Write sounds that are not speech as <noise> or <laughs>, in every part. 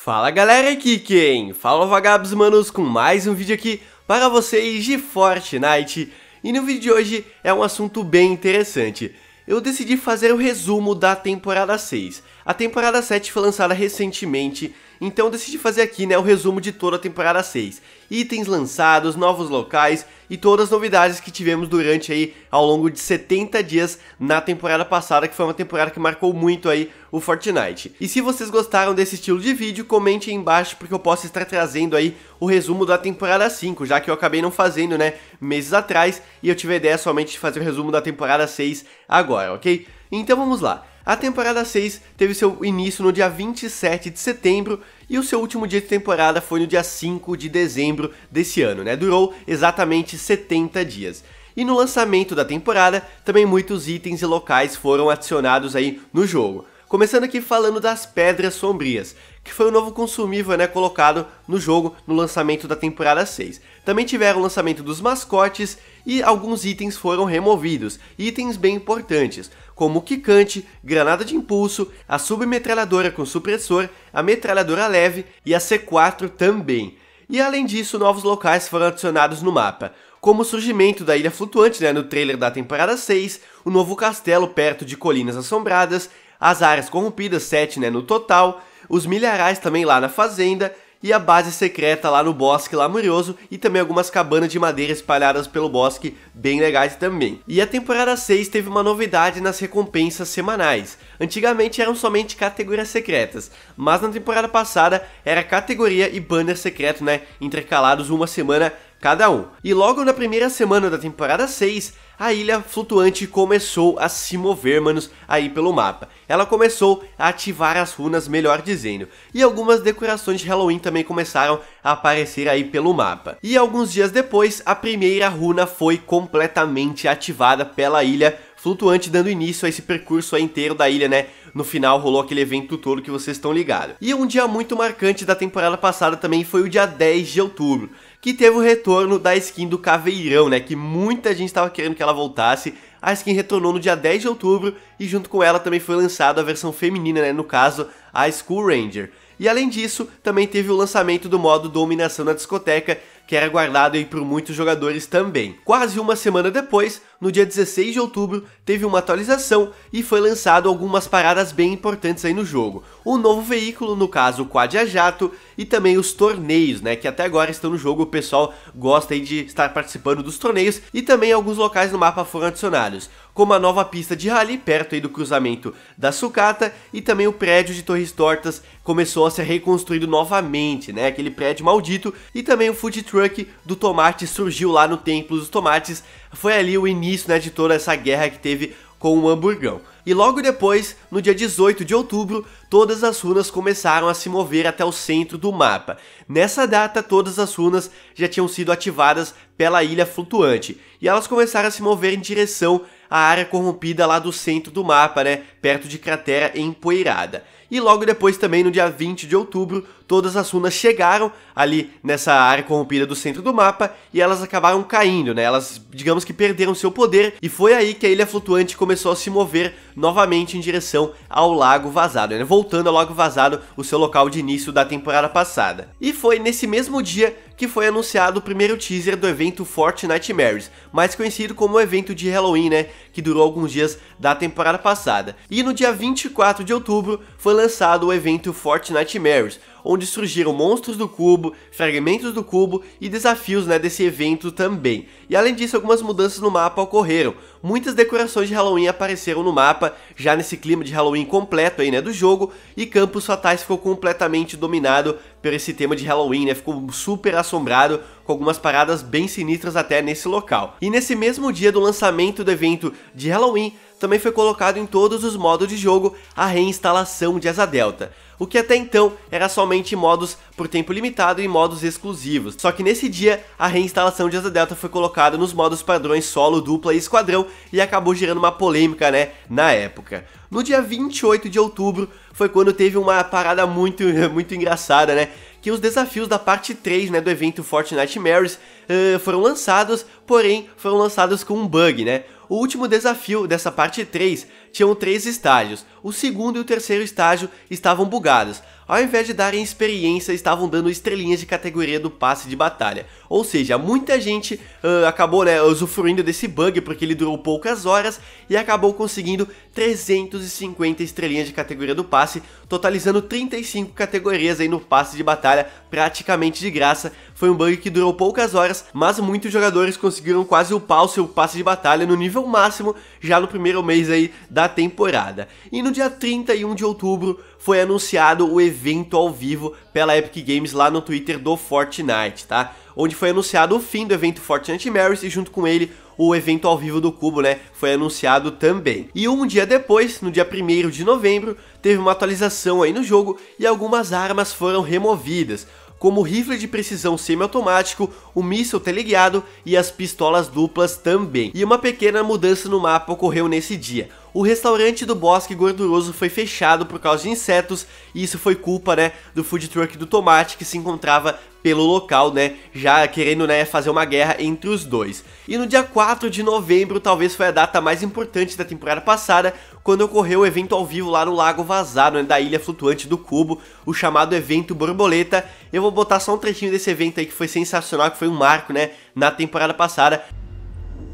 Fala galera, aqui quem? Fala vagabos manos com mais um vídeo aqui para vocês de Fortnite E no vídeo de hoje é um assunto bem interessante Eu decidi fazer o um resumo da temporada 6 A temporada 7 foi lançada recentemente Então decidi fazer aqui né, o resumo de toda a temporada 6 itens lançados, novos locais e todas as novidades que tivemos durante aí ao longo de 70 dias na temporada passada, que foi uma temporada que marcou muito aí o Fortnite. E se vocês gostaram desse estilo de vídeo, comente aí embaixo porque eu posso estar trazendo aí o resumo da temporada 5, já que eu acabei não fazendo, né, meses atrás, e eu tive a ideia somente de fazer o resumo da temporada 6 agora, ok? Então vamos lá. A temporada 6 teve seu início no dia 27 de setembro e o seu último dia de temporada foi no dia 5 de dezembro desse ano, né? Durou exatamente 70 dias. E no lançamento da temporada, também muitos itens e locais foram adicionados aí no jogo. Começando aqui falando das Pedras Sombrias, que foi o novo consumível né, colocado no jogo no lançamento da temporada 6. Também tiveram o lançamento dos mascotes e alguns itens foram removidos, itens bem importantes, como o quicante, granada de impulso, a submetralhadora com supressor, a metralhadora leve e a C4 também. E além disso, novos locais foram adicionados no mapa, como o surgimento da Ilha Flutuante né, no trailer da temporada 6, o novo castelo perto de Colinas Assombradas, as áreas corrompidas 7 né, no total, os milharais também lá na fazenda e a base secreta lá no bosque lamurioso e também algumas cabanas de madeira espalhadas pelo bosque, bem legais também. E a temporada 6 teve uma novidade nas recompensas semanais. Antigamente eram somente categorias secretas, mas na temporada passada era categoria e banner secreto, né, intercalados uma semana cada um. E logo na primeira semana da temporada 6, a ilha flutuante começou a se mover, manos, aí pelo mapa. Ela começou a ativar as runas, melhor dizendo, e algumas decorações de Halloween também começaram a aparecer aí pelo mapa. E alguns dias depois, a primeira runa foi completamente ativada pela ilha flutuante dando início a esse percurso inteiro da ilha, né? No final rolou aquele evento todo que vocês estão ligados. E um dia muito marcante da temporada passada também foi o dia 10 de outubro que teve o retorno da skin do Caveirão, né? Que muita gente estava querendo que ela voltasse. A skin retornou no dia 10 de outubro e junto com ela também foi lançada a versão feminina, né? No caso, a School Ranger. E além disso, também teve o lançamento do modo Dominação na Discoteca, que era guardado aí por muitos jogadores também. Quase uma semana depois, no dia 16 de outubro, teve uma atualização e foi lançado algumas paradas bem importantes aí no jogo. O um novo veículo, no caso o Quad a Jato, e também os torneios, né, que até agora estão no jogo, o pessoal gosta aí de estar participando dos torneios e também alguns locais no mapa foram adicionados como a nova pista de rally perto aí do cruzamento da sucata e também o prédio de Torres Tortas começou a ser reconstruído novamente, né? Aquele prédio maldito e também o food truck do Tomate surgiu lá no Templo dos Tomates. Foi ali o início, né, de toda essa guerra que teve com o Hamburgão. E logo depois, no dia 18 de outubro, todas as runas começaram a se mover até o centro do mapa. Nessa data, todas as runas já tinham sido ativadas pela Ilha Flutuante, e elas começaram a se mover em direção a área corrompida lá do centro do mapa, né? Perto de cratera empoeirada. E logo depois, também no dia 20 de outubro, todas as runas chegaram ali nessa área corrompida do centro do mapa e elas acabaram caindo, né? Elas, digamos que perderam seu poder e foi aí que a Ilha Flutuante começou a se mover novamente em direção ao Lago Vazado, né? Voltando ao Lago Vazado, o seu local de início da temporada passada. E foi nesse mesmo dia que foi anunciado o primeiro teaser do evento Fortnite Marys, mais conhecido como o evento de Halloween, né? Que durou alguns dias da temporada passada. E no dia 24 de outubro foi lançado o evento Fortnite Mares, onde surgiram monstros do cubo, fragmentos do cubo e desafios né, desse evento também. E além disso, algumas mudanças no mapa ocorreram. Muitas decorações de Halloween apareceram no mapa, já nesse clima de Halloween completo aí, né, do jogo, e Campos Fatais ficou completamente dominado por esse tema de Halloween, né? Ficou super assombrado com algumas paradas bem sinistras até nesse local. E nesse mesmo dia do lançamento do evento de Halloween, também foi colocado em todos os modos de jogo a reinstalação de Asa Delta, o que até então era somente modos por tempo limitado e modos exclusivos. Só que nesse dia, a reinstalação de Asa Delta foi colocada nos modos padrões solo, dupla e esquadrão e acabou gerando uma polêmica, né, na época. No dia 28 de outubro foi quando teve uma parada muito, <laughs> muito engraçada, né, que os desafios da parte 3, né, do evento Fortnite Marys uh, foram lançados, porém foram lançados com um bug, né? O último desafio dessa parte 3 tinham três estágios. O segundo e o terceiro estágio estavam bugados. Ao invés de darem experiência, estavam dando estrelinhas de categoria do passe de batalha. Ou seja, muita gente uh, acabou né, usufruindo desse bug porque ele durou poucas horas e acabou conseguindo 350 estrelinhas de categoria do passe, totalizando 35 categorias aí no passe de batalha praticamente de graça foi um bug que durou poucas horas, mas muitos jogadores conseguiram quase upar o seu passe de batalha no nível máximo já no primeiro mês aí da temporada. E no dia 31 de outubro foi anunciado o evento ao vivo pela Epic Games lá no Twitter do Fortnite, tá? Onde foi anunciado o fim do evento Fortnite Marys e junto com ele o evento ao vivo do Cubo, né? Foi anunciado também. E um dia depois, no dia 1 de novembro, teve uma atualização aí no jogo e algumas armas foram removidas como o rifle de precisão semiautomático, o míssil teleguiado e as pistolas duplas também. E uma pequena mudança no mapa ocorreu nesse dia. O restaurante do Bosque Gorduroso foi fechado por causa de insetos, e isso foi culpa, né, do food truck do Tomate que se encontrava pelo local, né, já querendo, né, fazer uma guerra entre os dois. E no dia 4 de novembro, talvez foi a data mais importante da temporada passada, quando ocorreu o evento ao vivo lá no Lago Vazado, né, da Ilha Flutuante do Cubo, o chamado evento Borboleta. Eu vou botar só um trechinho desse evento aí que foi sensacional, que foi um marco, né, na temporada passada.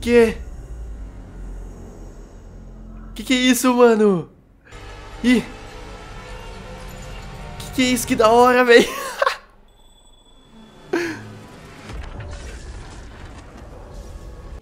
Que? Que que é isso, mano? Ih! Que que é isso? Que da hora, velho! <laughs>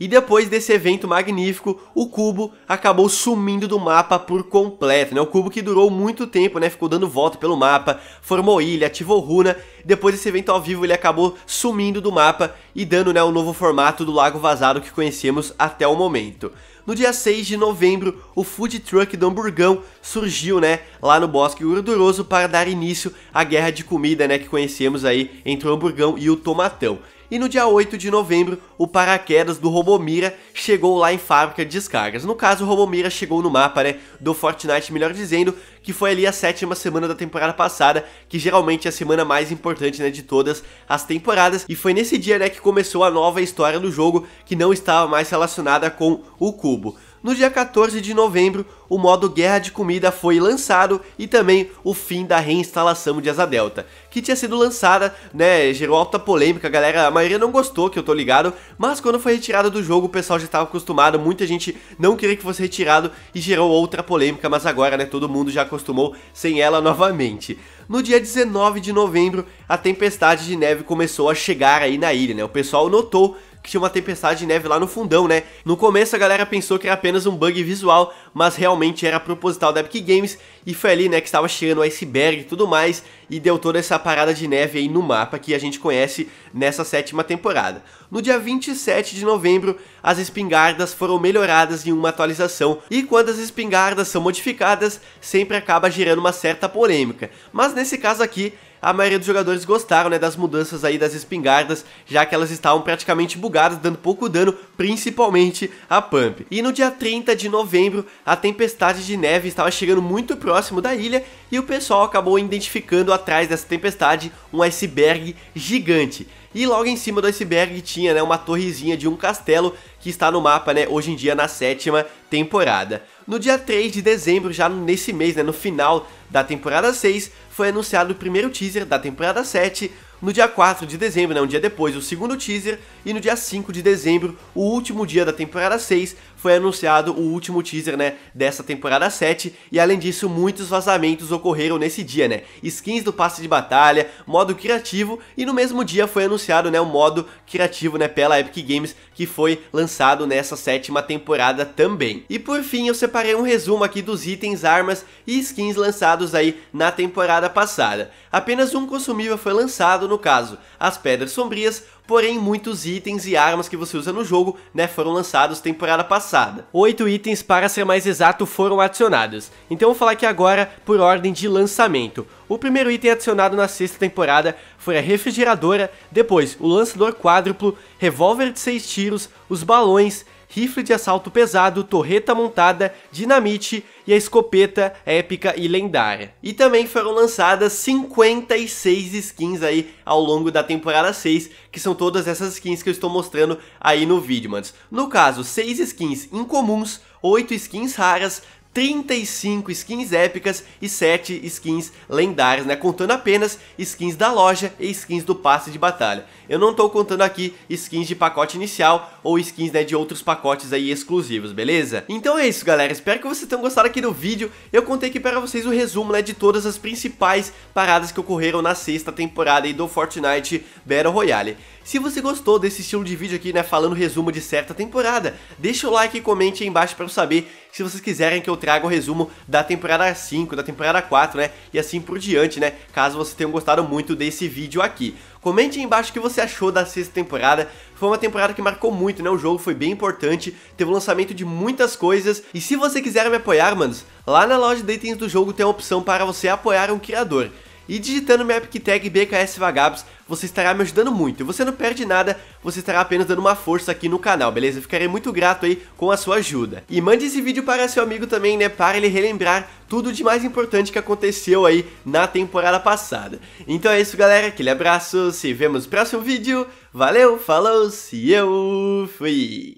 E depois desse evento magnífico, o cubo acabou sumindo do mapa por completo, né? O cubo que durou muito tempo, né? Ficou dando volta pelo mapa, formou ilha, ativou runa. Depois desse evento ao vivo, ele acabou sumindo do mapa e dando, né, o novo formato do lago vazado que conhecemos até o momento. No dia 6 de novembro, o food truck do Hamburgão surgiu, né, lá no Bosque Gorduroso para dar início à guerra de comida, né, que conhecemos aí entre o hamburgão e o tomatão. E no dia 8 de novembro, o paraquedas do Robomira chegou lá em fábrica de descargas. No caso, o Robomira chegou no mapa, né, do Fortnite, melhor dizendo, que foi ali a sétima semana da temporada passada, que geralmente é a semana mais importante, né, de todas as temporadas. E foi nesse dia, né, que começou a nova história do jogo, que não estava mais relacionada com o cubo. No dia 14 de novembro, o modo Guerra de Comida foi lançado e também o fim da reinstalação de Asa Delta, que tinha sido lançada, né, gerou alta polêmica, a galera, a maioria não gostou, que eu tô ligado, mas quando foi retirada do jogo, o pessoal já estava acostumado, muita gente não queria que fosse retirado e gerou outra polêmica, mas agora, né, todo mundo já acostumou sem ela novamente. No dia 19 de novembro, a tempestade de neve começou a chegar aí na ilha, né? O pessoal notou que tinha uma tempestade de neve lá no fundão, né? No começo a galera pensou que era apenas um bug visual, mas realmente era proposital da Epic Games e foi ali, né, que estava chegando o iceberg e tudo mais e deu toda essa parada de neve aí no mapa que a gente conhece nessa sétima temporada. No dia 27 de novembro, as espingardas foram melhoradas em uma atualização e quando as espingardas são modificadas, sempre acaba gerando uma certa polêmica. Mas nesse caso aqui, a maioria dos jogadores gostaram né, das mudanças aí das espingardas, já que elas estavam praticamente bugadas, dando pouco dano, principalmente a Pump. E no dia 30 de novembro, a tempestade de neve estava chegando muito próximo da ilha e o pessoal acabou identificando atrás dessa tempestade um iceberg gigante. E logo em cima do iceberg tinha né, uma torrezinha de um castelo que está no mapa né, hoje em dia na sétima temporada. No dia 3 de dezembro, já nesse mês, né, no final da temporada 6, foi anunciado o primeiro teaser da temporada 7, no dia 4 de dezembro, né, um dia depois, o segundo teaser, e no dia 5 de dezembro, o último dia da temporada 6, foi anunciado o último teaser, né, dessa temporada 7, e além disso, muitos vazamentos ocorreram nesse dia, né? Skins do passe de batalha, modo criativo, e no mesmo dia foi anunciado, né, o modo criativo, né, pela Epic Games, que foi lançado nessa sétima temporada também. E por fim, eu separei um resumo aqui dos itens, armas e skins lançados aí na temporada passada. Apenas um consumível foi lançado, no caso, as Pedras Sombrias, porém muitos itens e armas que você usa no jogo né, foram lançados temporada passada. Oito itens para ser mais exato foram adicionados, então vou falar aqui agora por ordem de lançamento. O primeiro item adicionado na sexta temporada foi a refrigeradora, depois o lançador quádruplo, revólver de seis tiros, os balões, rifle de assalto pesado, torreta montada, dinamite e a escopeta épica e lendária. E também foram lançadas 56 skins aí ao longo da temporada 6, que são todas essas skins que eu estou mostrando aí no vídeo, No caso, 6 skins incomuns, 8 skins raras, 35 skins épicas e 7 skins lendárias, né? Contando apenas skins da loja e skins do passe de batalha. Eu não estou contando aqui skins de pacote inicial ou skins né, de outros pacotes aí exclusivos, beleza? Então é isso, galera. Espero que vocês tenham gostado aqui do vídeo. Eu contei aqui para vocês o resumo né, de todas as principais paradas que ocorreram na sexta temporada aí do Fortnite Battle Royale. Se você gostou desse estilo de vídeo aqui, né, falando resumo de certa temporada, deixa o like e comente aí embaixo para eu saber se vocês quiserem que eu traga o resumo da temporada 5, da temporada 4, né, e assim por diante, né, caso vocês tenham gostado muito desse vídeo aqui. Comente aí embaixo o que você achou da sexta temporada, foi uma temporada que marcou muito, né, o jogo foi bem importante, teve o lançamento de muitas coisas, e se você quiser me apoiar, manos, lá na loja de itens do jogo tem a opção para você apoiar um criador. E digitando minha Epic Tag BKS Vagabos, você estará me ajudando muito. E você não perde nada, você estará apenas dando uma força aqui no canal, beleza? ficarei muito grato aí com a sua ajuda. E mande esse vídeo para seu amigo também, né? Para ele relembrar tudo de mais importante que aconteceu aí na temporada passada. Então é isso, galera. Aquele abraço. Se vemos no próximo vídeo. Valeu, falou, se eu fui.